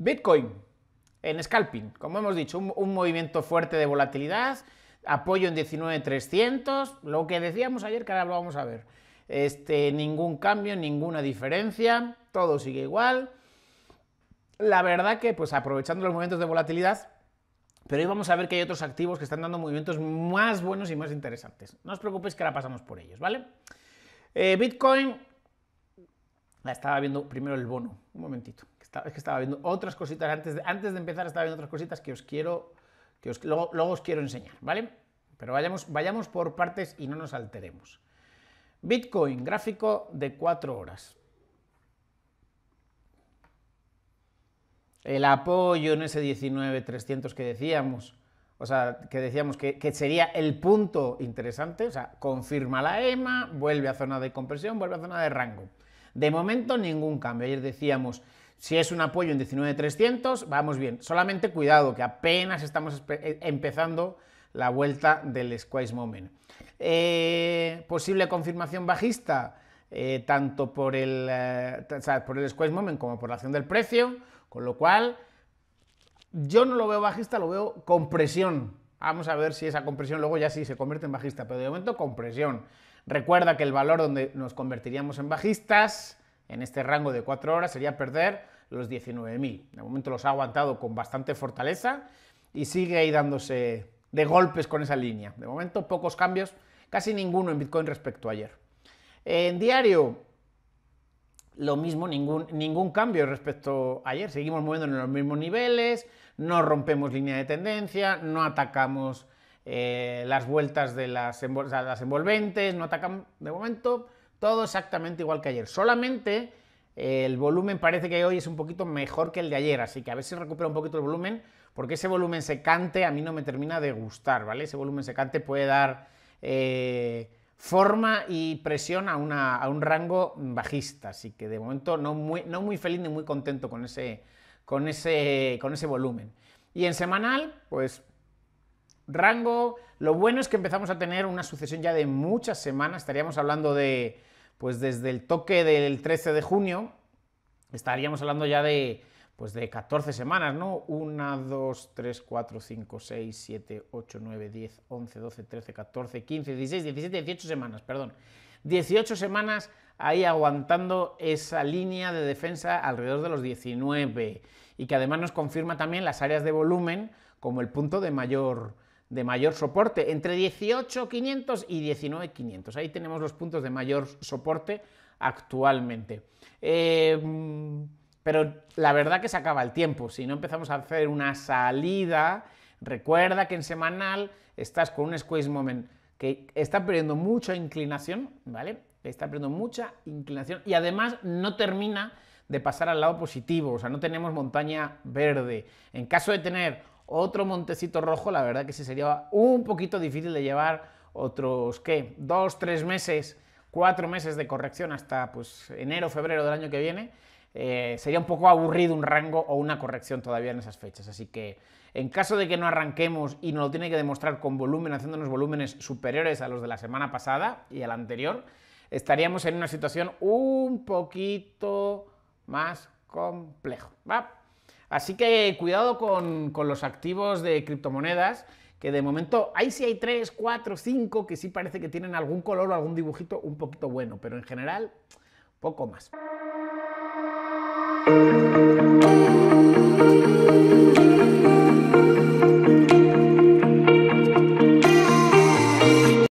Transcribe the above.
Bitcoin en scalping, como hemos dicho, un, movimiento fuerte de volatilidad, apoyo en 19.300, lo que decíamos ayer que ahora lo vamos a ver. Este, ningún cambio, ninguna diferencia, todo sigue igual. La verdad que, pues aprovechando los momentos de volatilidad, pero hoy vamos a ver que hay otros activos que están dando movimientos más buenos y más interesantes. No os preocupéis que ahora pasamos por ellos, ¿vale? Eh, Bitcoin, la estaba viendo primero el bono, un momentito es que estaba viendo otras cositas, antes de, antes de empezar estaba viendo otras cositas que os quiero, que os, luego, os quiero enseñar, ¿vale? Pero vayamos, vayamos por partes y no nos alteremos. Bitcoin, gráfico de 4 horas. El apoyo en ese 19.300 que decíamos, o sea, que decíamos que, que, sería el punto interesante, o sea, confirma la EMA, vuelve a zona de compresión, vuelve a zona de rango. De momento ningún cambio. Ayer decíamos, si es un apoyo en 19.300, vamos bien. Solamente cuidado, que apenas estamos eh, empezando la vuelta del squeeze moment. Eh, posible confirmación bajista, eh, tanto por el, por el squeeze moment como por la acción del precio, con lo cual yo no lo veo bajista, lo veo compresión. Vamos a ver si esa compresión luego ya sí se convierte en bajista, pero de momento compresión. Recuerda que el valor donde nos convertiríamos en bajistas en este rango de 4 horas sería perder los 19.000. De momento los ha aguantado con bastante fortaleza y sigue ahí dándose de golpes con esa línea. De momento pocos cambios, casi ninguno en Bitcoin respecto a ayer. En diario, lo mismo, ningún, ningún cambio respecto a ayer. Seguimos moviendo en los mismos niveles, no rompemos línea de tendencia, no atacamos eh, las vueltas de las, las envolventes, no atacamos de momento todo exactamente igual que ayer. Solamente eh, el volumen parece que hoy es un poquito mejor que el de ayer, así que a ver si recupera un poquito el volumen, porque ese volumen secante a mí no me termina de gustar, ¿vale? Ese volumen secante puede dar eh, forma y presión a, un rango bajista, así que de momento no muy, no muy feliz ni muy contento con ese, con, ese, con ese volumen. Y en semanal, pues rango, lo bueno es que empezamos a tener una sucesión ya de muchas semanas, estaríamos hablando de pues desde el toque del 13 de junio, estaríamos hablando ya de, pues de 14 semanas, ¿no? 1, 2, 3, 4, 5, 6, 7, 8, 9, 10, 11, 12, 13, 14, 15, 16, 17, 18 semanas, perdón. 18 semanas ahí aguantando esa línea de defensa alrededor de los 19 y que además nos confirma también las áreas de volumen como el punto de mayor de mayor soporte, entre 18.500 y 19.500. Ahí tenemos los puntos de mayor soporte actualmente. Eh, pero la verdad que se acaba el tiempo. Si no empezamos a hacer una salida, recuerda que en semanal estás con un squeeze moment que está perdiendo mucha inclinación, ¿vale? Está perdiendo mucha inclinación y además no termina de pasar al lado positivo, o sea, no tenemos montaña verde. En caso de tener otro montecito rojo, la verdad que sí sería un poquito difícil de llevar otros, ¿qué? Dos, tres meses, cuatro meses de corrección hasta pues enero, febrero del año que viene. Eh, sería un poco aburrido un rango o una corrección todavía en esas fechas. Así que en caso de que no arranquemos y nos lo tiene que demostrar con volumen, haciéndonos volúmenes superiores a los de la semana pasada y al anterior, estaríamos en una situación un poquito más complejo. ¿va? Así que cuidado con, los activos de criptomonedas que de momento ahí sí hay 3, 4, 5 que sí parece que tienen algún color o algún dibujito un poquito bueno, pero en general poco más.